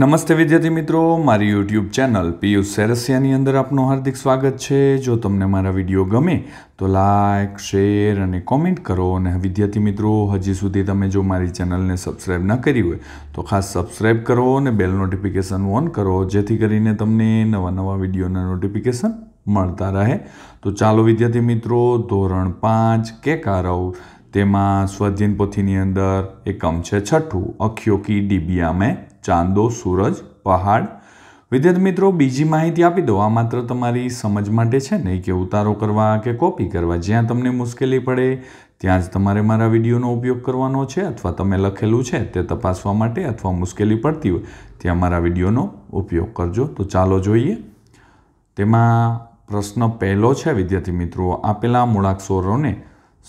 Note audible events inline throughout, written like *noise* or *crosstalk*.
નમસ્તે વિદ્યાર્થી મિત્રો મારી યુટ્યુબ ચેનલ પિયુષ સેરસિયાની અંદર આપનું હાર્દિક સ્વાગત છે જો તમને મારા વિડીયો ગમે તો લાઇક શેર અને કોમેન્ટ કરો અને વિદ્યાર્થી મિત્રો હજી સુધી તમે જો મારી ચેનલને સબસ્ક્રાઈબ ન કરી હોય તો ખાસ સબસ્ક્રાઈબ કરો અને બેલ નોટિફિકેશન ઓન કરો જેથી કરીને તમને નવા નવા વિડીયોના નોટિફિકેશન મળતા રહે તો ચાલો વિદ્યાર્થી મિત્રો ધોરણ પાંચ કે કારવ તેમાં સ્વજીન પોથીની અંદર એકમ છે છઠ્ઠું અખ્યો કી ડીબિયા મેં ચાંદો સૂરજ પહાડ વિદ્યાર્થી મિત્રો બીજી માહિતી આપી દો આ માત્ર તમારી સમજ માટે છે નહીં કે ઉતારો કરવા કે કોપી કરવા જ્યાં તમને મુશ્કેલી પડે ત્યાં જ તમારે મારા વિડીયોનો ઉપયોગ કરવાનો છે અથવા તમે લખેલું છે તે તપાસવા માટે અથવા મુશ્કેલી પડતી હોય ત્યાં મારા વિડીયોનો ઉપયોગ કરજો તો ચાલો જોઈએ તેમાં પ્રશ્ન પહેલો છે વિદ્યાર્થી મિત્રો આપેલા મૂળાક્ષરોને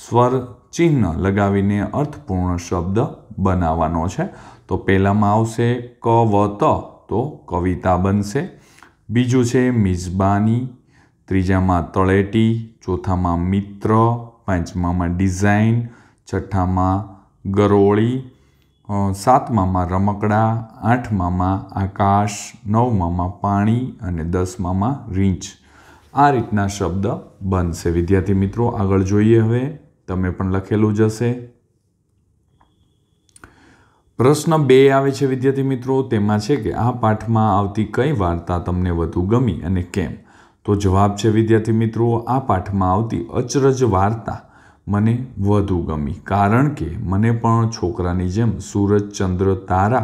સ્વર ચિહ્ન લગાવીને અર્થપૂર્ણ શબ્દ બનાવવાનો છે તો પહેલામાં આવશે ક વ ત તો કવિતા બનશે બીજું છે મિઝબાની ત્રીજામાં તળેટી ચોથામાં મિત્ર પાંચમામાં ડિઝાઇન છઠ્ઠામાં ગરોળી સાતમામાં રમકડા આઠમામાં આકાશ નવમામાં પાણી અને દસમામાં રીંચ આ રીતના શબ્દ બનશે વિદ્યાર્થી મિત્રો આગળ જોઈએ હવે તમે પણ લખેલું જ હશે પ્રશ્ન બે આવે છે વિદ્યાર્થી મિત્રો તેમાં છે કે આ પાઠમાં આવતી કઈ વાર્તા તમને વધુ ગમી અને કેમ તો જવાબ છે વિદ્યાર્થી મિત્રો આ પાઠમાં આવતી અચરજ વાર્તા મને વધુ ગમી કારણ કે મને પણ છોકરાની જેમ સૂરજ ચંદ્ર તારા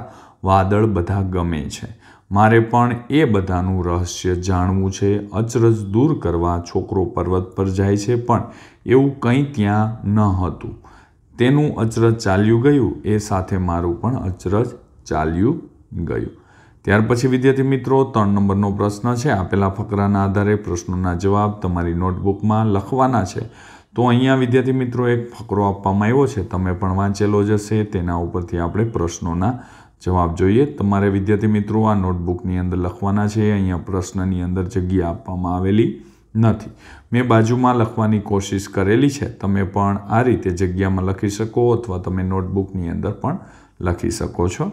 વાદળ બધા ગમે છે મારે પણ એ બધાનું રહસ્ય જાણવું છે અચરજ દૂર કરવા છોકરો પર્વત પર જાય છે પણ એવું કંઈ ત્યાં ન હતું તેનું અચરજ ચાલ્યું ગયું એ સાથે મારું પણ અચરજ ચાલ્યું ગયું ત્યાર પછી વિદ્યાર્થી મિત્રો ત્રણ નંબરનો પ્રશ્ન છે આપેલા ફકરાના આધારે પ્રશ્નોના જવાબ તમારી નોટબુકમાં લખવાના છે તો અહીંયા વિદ્યાર્થી મિત્રો એક ફકરો આપવામાં આવ્યો છે તમે પણ વાંચેલો જ હશે તેના ઉપરથી આપણે પ્રશ્નોના જવાબ જોઈએ તમારે વિદ્યાર્થી મિત્રો આ નોટબુકની અંદર લખવાના છે અહીંયા પ્રશ્નની અંદર જગ્યા આપવામાં આવેલી નથી મેં બાજુમાં લખવાની કોશિશ કરેલી છે તમે પણ આ રીતે જગ્યામાં લખી શકો અથવા તમે નોટબુકની અંદર પણ લખી શકો છો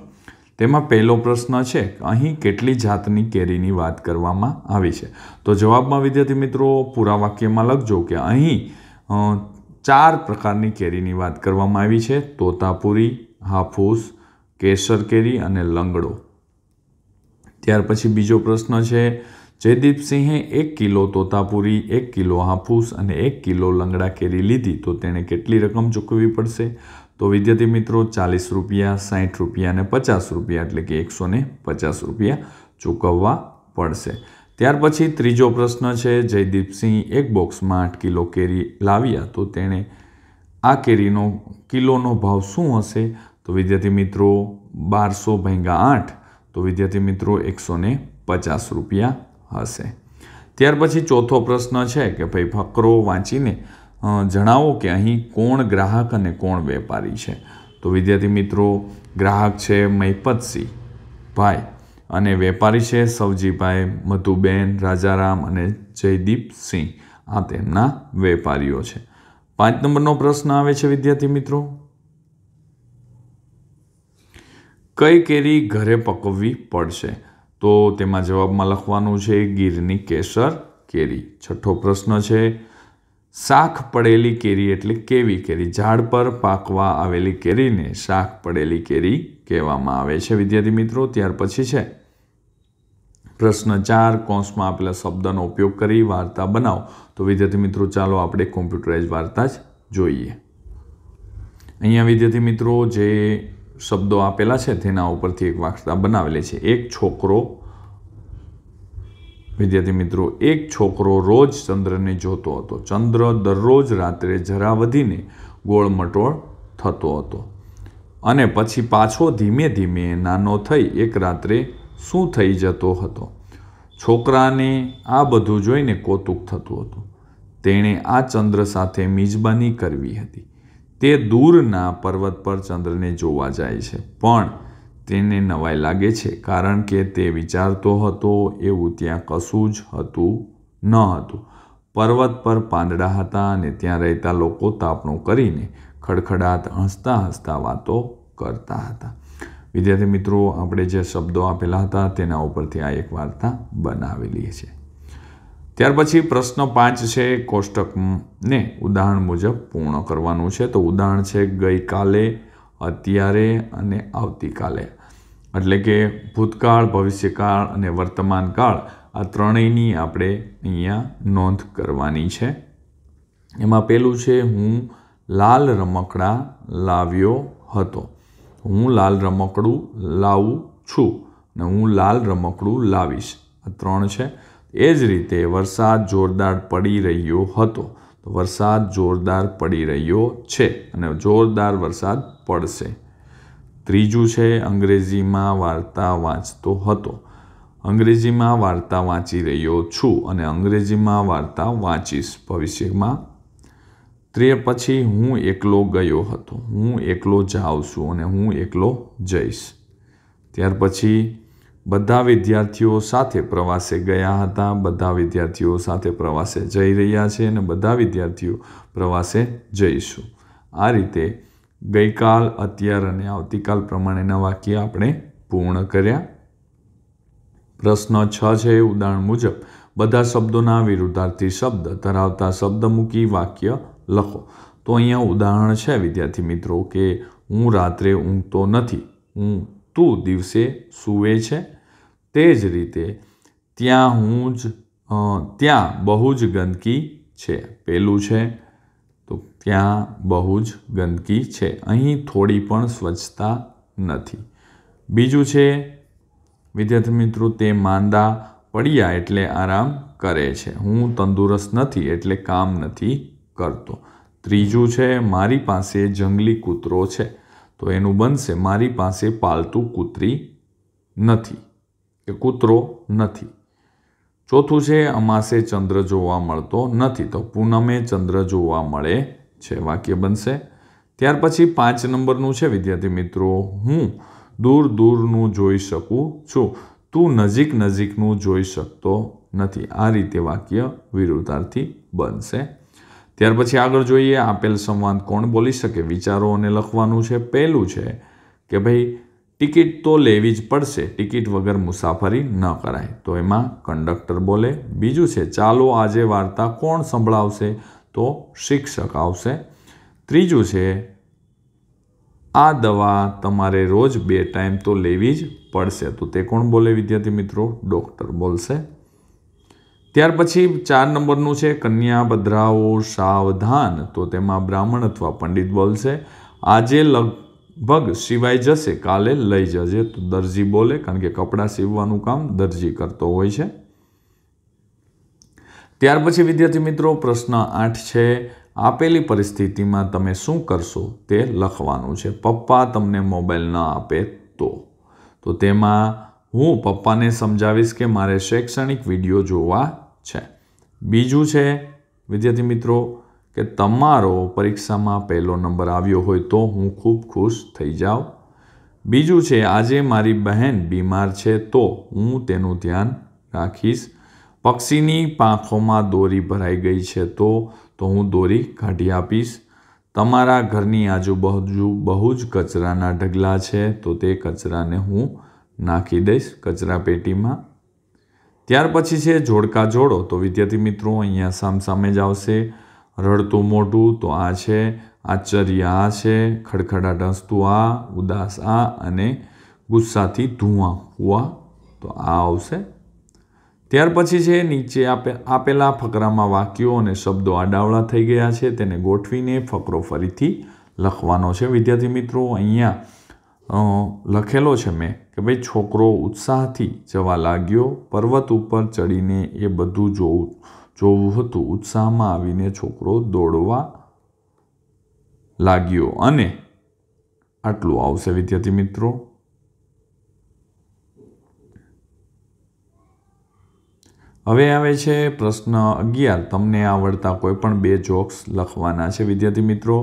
તેમાં પહેલો પ્રશ્ન છે અહીં કેટલી જાતની કેરીની વાત કરવામાં આવી છે તો જવાબમાં વિદ્યાર્થી મિત્રો પૂરા વાક્યમાં લખજો કે અહીં ચાર પ્રકારની કેરીની વાત કરવામાં આવી છે તોતાપુરી હાફૂસ કેસર કેરી અને લંગડો ત્યાર પછી બીજો પ્રશ્ન છે જયદીપસિંહે એક કિલો તોતાપુરી એક કિલો હાફૂસ અને એક કિલો લંગડા કેરી લીધી તો તેણે કેટલી રકમ ચૂકવવી પડશે તો વિદ્યાર્થી મિત્રો ચાલીસ રૂપિયા સાહીઠ રૂપિયા અને પચાસ રૂપિયા એટલે કે એકસો પચાસ રૂપિયા ચૂકવવા પડશે ત્યાર પછી ત્રીજો પ્રશ્ન છે જયદીપસિંહ એક બોક્સમાં આઠ કિલો કેરી લાવ્યા તો તેણે આ કેરીનો કિલોનો ભાવ શું હશે તો વિદ્યાર્થી મિત્રો બારસો ભેંગા આઠ તો વિદ્યાર્થી મિત્રો એકસો પચાસ રૂપિયા હશે ત્યાર પછી ચોથો પ્રશ્ન છે કે ભાઈ ફકરો વાંચીને જણાવો કે અહીં કોણ ગ્રાહક અને કોણ વેપારી છે તો વિદ્યાર્થી મિત્રો ગ્રાહક છે મૈપતસિંહ ભાઈ અને વેપારી છે સવજીભાઈ મધુબેન રાજારામ અને જયદીપસિંહ આ તેમના વેપારીઓ છે પાંચ નંબરનો પ્રશ્ન આવે છે વિદ્યાર્થી મિત્રો કઈ કેરી ઘરે પકવવી પડશે તો તેમાં જવાબમાં લખવાનું છે ગીરની કેસર કેરી છઠ્ઠો પ્રશ્ન છે શાખ પડેલી કેરી એટલે કેવી કેરી ઝાડ પર પાકવા આવેલી કેરીને શાખ પડેલી કેરી કહેવામાં આવે છે વિદ્યાર્થી મિત્રો ત્યાર પછી છે પ્રશ્ન ચાર કોષમાં આપેલા શબ્દનો ઉપયોગ કરી વાર્તા બનાવો તો વિદ્યાર્થી મિત્રો ચાલો આપણે કોમ્પ્યુટરાઇઝ વાર્તા જ જોઈએ અહીંયા વિદ્યાર્થી મિત્રો જે શબ્દો આપેલા છે તેના ઉપરથી એક વાર્તા બનાવેલી છે એક છોકરો વિદ્યાર્થી મિત્રો એક છોકરો રોજ ચંદ્રને જોતો હતો ચંદ્ર દરરોજ રાત્રે જરા વધીને ગોળમટોળ થતો હતો અને પછી પાછો ધીમે ધીમે નાનો થઈ એક રાત્રે શું થઈ જતો હતો છોકરાને આ બધું જોઈને કૌતુક થતું હતું તેણે આ ચંદ્ર સાથે મિજબાની કરવી હતી તે દૂરના પર્વત પર ચંદ્રને જોવા જાય છે પણ તેને નવાઈ લાગે છે કારણ કે તે વિચારતો હતો એવું ત્યાં કશું જ હતું ન હતું પર્વત પર પાંદડા હતા અને ત્યાં રહેતા લોકો તાપણું કરીને ખડખડાટ હસતા હસતા વાતો કરતા હતા વિદ્યાર્થી મિત્રો આપણે જે શબ્દો આપેલા હતા તેના ઉપરથી આ એક વાર્તા બનાવેલી છે ત્યાર પછી પ્રશ્ન પાંચ છે કોષ્ટકને ઉદાહરણ મુજબ પૂર્ણ કરવાનું છે તો ઉદાહરણ છે ગઈકાલે અત્યારે અને આવતીકાલે એટલે કે ભૂતકાળ ભવિષ્યકાળ અને વર્તમાનકાળ આ ત્રણેયની આપણે અહીંયા નોંધ કરવાની છે એમાં પહેલું છે હું લાલ રમકડા લાવ્યો હતો હું લાલ રમકડું લાવું છું અને હું લાલ રમકડું લાવીશ આ ત્રણ છે એ જ રીતે વરસાદ જોરદાર પડી રહ્યો હતો તો વરસાદ જોરદાર પડી રહ્યો છે અને જોરદાર વરસાદ પડશે ત્રીજું છે અંગ્રેજીમાં વાર્તા વાંચતો હતો અંગ્રેજીમાં વાર્તા વાંચી રહ્યો છું અને અંગ્રેજીમાં વાર્તા વાંચીશ ભવિષ્યમાં તે પછી હું એકલો ગયો હતો હું એકલો જાઉં છું અને હું એકલો જઈશ ત્યાર પછી બધા વિદ્યાર્થીઓ સાથે પ્રવાસે ગયા હતા બધા વિદ્યાર્થીઓ સાથે પ્રવાસે જઈ રહ્યા છે અને બધા વિદ્યાર્થીઓ પ્રવાસે જઈશું આ રીતે ગઈકાલ અત્યાર અને આવતીકાલ પ્રમાણેના વાક્ય આપણે પૂર્ણ કર્યા પ્રશ્ન છ છે ઉદાહરણ મુજબ બધા શબ્દોના વિરુદ્ધાર્થી શબ્દ ધરાવતા શબ્દ મૂકી વાક્ય લખો તો અહીંયા ઉદાહરણ છે વિદ્યાર્થી મિત્રો કે હું રાત્રે ઊંઘતો નથી હું તું દિવસે સૂવે છે તે જ રીતે ત્યાં હું જ ત્યાં બહુ જ ગંદકી છે પેલું છે તો ત્યાં બહુ જ ગંદકી છે અહીં થોડી પણ સ્વચ્છતા નથી બીજું છે વિદ્યાર્થી મિત્રો તે માંદા પડ્યા એટલે આરામ કરે છે હું તંદુરસ્ત નથી એટલે કામ નથી કરતો ત્રીજું છે મારી પાસે જંગલી કૂતરો છે તો એનું બનશે મારી પાસે પાલતુ કૂતરી નથી કે કૂતરો નથી ચોથું છે અમાસે ચંદ્ર જોવા મળતો નથી તો પૂનમે ચંદ્ર જોવા મળે છે વાક્ય બનશે ત્યાર પછી પાંચ નંબરનું છે વિદ્યાર્થી મિત્રો હું દૂર દૂરનું જોઈ શકું છું તું નજીક નજીકનું જોઈ શકતો નથી આ રીતે વાક્ય વિરુદ્ધાર્થી બનશે ત્યાર પછી આગળ જોઈએ આપેલ સંવાદ કોણ બોલી શકે વિચારો અને લખવાનું છે પહેલું છે કે ભાઈ ટિકિટ તો લેવી જ પડશે ટિકિટ વગર મુસાફરી ન કરાય તો એમાં કંડક્ટર બોલે બીજું છે ચાલો આજે વાર્તા કોણ સંભળાવશે તો શિક્ષક આવશે ત્રીજું છે આ દવા તમારે રોજ બે ટાઈમ તો લેવી જ પડશે તો તે કોણ બોલે વિદ્યાર્થી મિત્રો ડૉક્ટર બોલશે ત્યાર પછી ચાર નંબરનું છે કન્યા પધરાવો સાવધાન તો તેમાં બ્રાહ્મણ અથવા પંડિત બોલશે આજે લગ ભગ સિવાય જશે કાલે લઈ જશે તો દરજી બોલે કારણ કે કપડાં સીવવાનું કામ દરજી કરતો હોય છે ત્યાર પછી વિદ્યાર્થી મિત્રો પ્રશ્ન આઠ છે આપેલી પરિસ્થિતિમાં તમે શું કરશો તે લખવાનું છે પપ્પા તમને મોબાઈલ ન આપે તો તો તેમાં હું પપ્પાને સમજાવીશ કે મારે શૈક્ષણિક વિડીયો જોવા છે બીજું છે વિદ્યાર્થી મિત્રો કે તમારો પરીક્ષામાં પહેલો નંબર આવ્યો હોય તો હું ખૂબ ખુશ થઈ જાઉં બીજું છે આજે મારી બહેન બીમાર છે તો હું તેનું ધ્યાન રાખીશ પક્ષીની પાંખોમાં દોરી ભરાઈ ગઈ છે તો તો હું દોરી કાઢી આપીશ તમારા ઘરની આજુબાજુ બહુ જ કચરાના ઢગલા છે તો તે કચરાને હું નાખી દઈશ કચરા પેટીમાં ત્યાર પછી છે જોડકા જોડો તો વિદ્યાર્થી મિત્રો અહીંયા સામસામે જ આવશે રડતું મોઢું તો આ છે આશ્ચર્ય આ છે ખડખડાટ હસતું આ ઉદાસ આ અને ગુસ્સાથી ધુઆ હુઆ તો આ આવશે ત્યાર પછી છે નીચે આપે આપેલા ફકરામાં વાક્યો અને શબ્દો આડાવડા થઈ ગયા છે તેને ગોઠવીને ફકરો ફરીથી લખવાનો છે વિદ્યાર્થી મિત્રો અહીંયા લખેલો છે મેં કે ભાઈ છોકરો ઉત્સાહથી જવા લાગ્યો પર્વત ઉપર ચડીને એ બધું જોવું જોવું હતું ઉત્સાહમાં આવીને છોકરો દોડવા લાગ્યો અને આટલું આવશે વિદ્યાર્થી મિત્રો હવે આવે છે પ્રશ્ન અગિયાર તમને આવડતા કોઈ પણ બે જોક્સ લખવાના છે વિદ્યાર્થી મિત્રો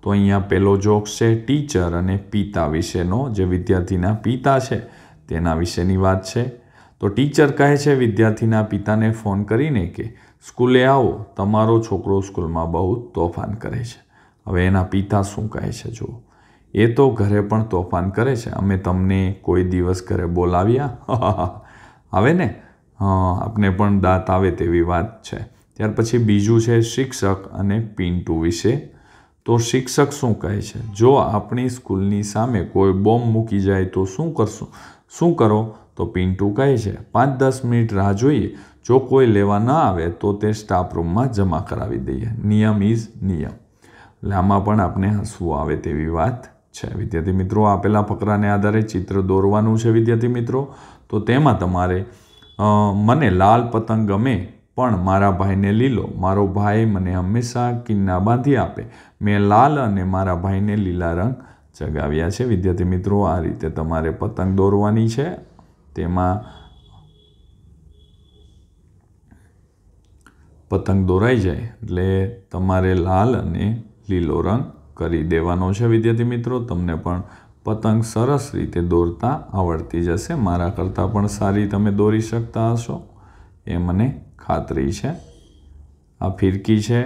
તો અહીંયા પહેલો જોક્સ છે ટીચર અને પિતા વિશેનો જે વિદ્યાર્થીના પિતા છે તેના વિશેની વાત છે તો ટીચર કહે છે વિદ્યાર્થીના પિતાને ફોન કરીને કે સ્કૂલે આવો તમારો છોકરો સ્કૂલમાં બહુ તોફાન કરે છે હવે એના પિતા શું કહે છે જુઓ એ તો ઘરે પણ તોફાન કરે છે અમે તમને કોઈ દિવસ ઘરે બોલાવ્યા *laughs* આવે ને આપને પણ દાંત આવે તેવી વાત છે ત્યાર પછી બીજું છે શિક્ષક અને પિન્ટુ વિશે તો શિક્ષક શું કહે છે જો આપણી સ્કૂલની સામે કોઈ બોમ્બ મૂકી જાય તો શું કરશું શું કરો તો પિન્ટુ કહે છે પાંચ દસ મિનિટ રાહ જોઈએ જો કોઈ લેવા ન આવે તો તે સ્ટાફ રૂમમાં જમા કરાવી દઈએ નિયમ ઇઝ નિયમ એટલે આમાં પણ આપણે હસવું આવે તેવી વાત છે વિદ્યાર્થી મિત્રો આપેલા ફકરાને આધારે ચિત્ર દોરવાનું છે વિદ્યાર્થી મિત્રો તો તેમાં તમારે મને લાલ પતંગ ગમે પણ મારા ભાઈને લીલો મારો ભાઈ મને હંમેશા કિન્ના બાંધી આપે મેં લાલ અને મારા ભાઈને લીલા રંગ ચગાવ્યા છે વિદ્યાર્થી મિત્રો આ રીતે તમારે પતંગ દોરવાની છે તેમાં પતંગ દોરાઈ જાય એટલે તમારે લાલ અને લીલો રંગ કરી દેવાનો છે વિદ્યાર્થી મિત્રો તમને પણ પતંગ સરસ રીતે દોરતા આવડતી જશે મારા કરતાં પણ સારી તમે દોરી શકતા હશો એ મને ખાતરી છે આ ફિરકી છે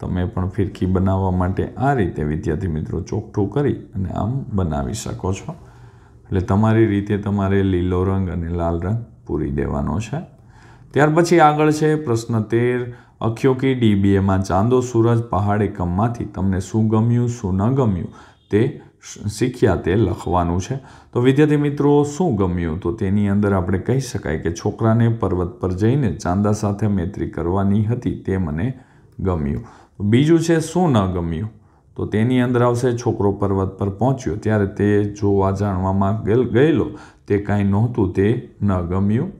તમે પણ ફિરકી બનાવવા માટે આ રીતે વિદ્યાર્થી મિત્રો ચોકઠું કરી અને આમ બનાવી શકો છો એટલે તમારી રીતે તમારે લીલો રંગ અને લાલ રંગ પૂરી દેવાનો છે ત્યાર પછી આગળ છે પ્રશ્ન તેર અખ્યો કે ડીબીએમાં ચાંદો સૂરજ પહાડ એકમમાંથી તમને શું ગમ્યું શું ન ગમ્યું તે શીખ્યા તે લખવાનું છે તો વિદ્યાર્થી મિત્રો શું ગમ્યું તો તેની અંદર આપણે કહી શકાય કે છોકરાને પર્વત પર જઈને ચાંદા સાથે મૈત્રી કરવાની હતી તે મને ગમ્યું બીજું છે શું ન ગમ્યું તો તેની અંદર આવશે છોકરો પર્વત પર પહોંચ્યો ત્યારે તે જોવા જાણવામાં ગયેલો તે કાંઈ નહોતું તે ન ગમ્યું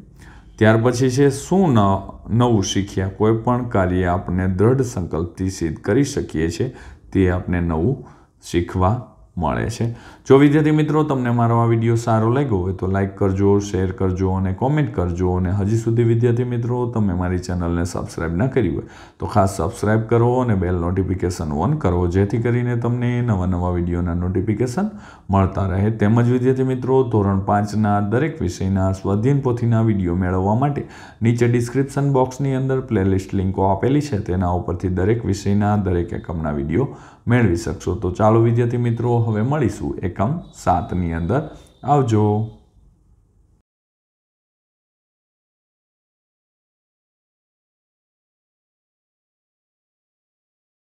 ત્યાર પછી છે શું ન નવું શીખ્યા કોઈ પણ કાર્ય આપણે દ્રઢ સંકલ્પથી સિદ્ધ કરી શકીએ છીએ તે આપણે નવું શીખવા મળે છે જો વિદ્યાર્થી મિત્રો તમને મારો આ વિડીયો સારો લાગ્યો હોય તો લાઇક કરજો શેર કરજો અને કોમેન્ટ કરજો અને હજી સુધી વિદ્યાર્થી મિત્રો તમે મારી ચેનલને સબસ્ક્રાઇબ ન કરી હોય તો ખાસ સબસ્ક્રાઇબ કરો અને બેલ નોટિફિકેશન ઓન કરો જેથી કરીને તમને નવા નવા વિડીયોના નોટિફિકેશન મળતા રહે તેમજ વિદ્યાર્થી મિત્રો ધોરણ પાંચના દરેક વિષયના સ્વાધ્યન પોથીના વિડીયો મેળવવા માટે નીચે ડિસ્ક્રિપ્શન બોક્સની અંદર પ્લેલિસ્ટ લિંકો આપેલી છે તેના ઉપરથી દરેક વિષયના દરેક એકમના વિડીયો મેળવી શકશો તો ચાલો વિદ્યાર્થી મિત્રો હવે મળીશું એકમ સાતની અંદર આવજો